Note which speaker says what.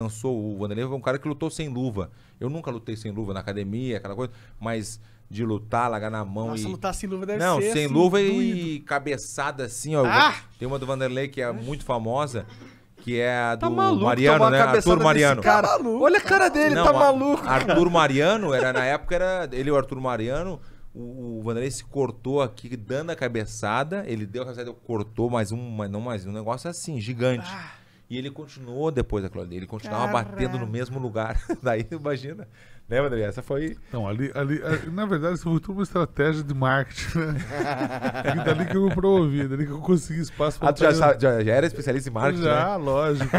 Speaker 1: lançou o Vanderlei foi um cara que lutou sem luva. Eu nunca lutei sem luva na academia, aquela coisa, mas de lutar, largar na mão Nossa, e... lutar
Speaker 2: sem luva deve Não, ser sem assim, luva e
Speaker 1: doido. cabeçada assim, ó. Ah! Tem uma do Vanderlei que é muito famosa, que é a tá do tá maluco, Mariano, né? Arthur Mariano. Cara.
Speaker 3: Tá Olha a cara dele, Não, tá maluco. Cara. Arthur
Speaker 1: Mariano, era, na época era ele e o Arthur Mariano, o, o Vanderlei se cortou aqui dando a cabeçada, ele deu a cabeçada, cortou mais um, mas não mais um negócio assim, gigante. Ah. E ele continuou depois da ali. Ele continuava batendo no mesmo lugar. Daí, imagina. Né, André? Essa foi. Não, ali, ali, ali
Speaker 4: na verdade, isso foi tudo uma estratégia de marketing, né? e dali que eu promovi, dali que eu consegui espaço para. Ah, tu já, já, já, era especialista em marketing? Já, né?
Speaker 5: lógico.